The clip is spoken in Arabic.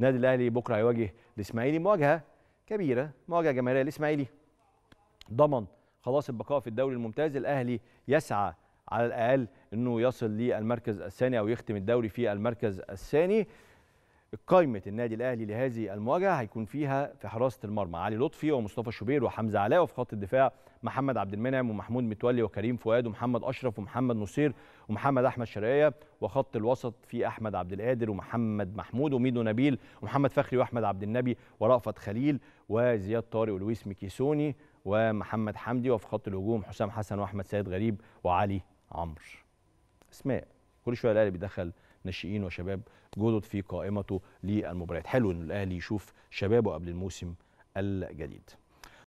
النادي الاهلي بكره هيواجه الاسماعيلي مواجهه كبيره مواجهه جماهيريه الاسماعيلي ضمن خلاص البقاء في الدوري الممتاز الاهلي يسعى على الاقل انه يصل للمركز الثاني او يختم الدوري في المركز الثاني قائمه النادي الاهلي لهذه المواجهه هيكون فيها في حراسه المرمى علي لطفي ومصطفى شوبير وحمزه علاء وفي خط الدفاع محمد عبد المنعم ومحمود متولي وكريم فؤاد ومحمد اشرف ومحمد نصير ومحمد احمد شرقيه وخط الوسط في احمد عبد القادر ومحمد محمود وميدو نبيل ومحمد فخري واحمد عبد النبي ورأفت خليل وزياد طارق ولويس ميكيسوني ومحمد حمدي وفي خط الهجوم حسام حسن واحمد سيد غريب وعلي عمرو اسماء كل شويه الاهلي بيدخل ناشئين وشباب جدد في قائمته للمباريات حلو ان الاهلي يشوف شبابه قبل الموسم الجديد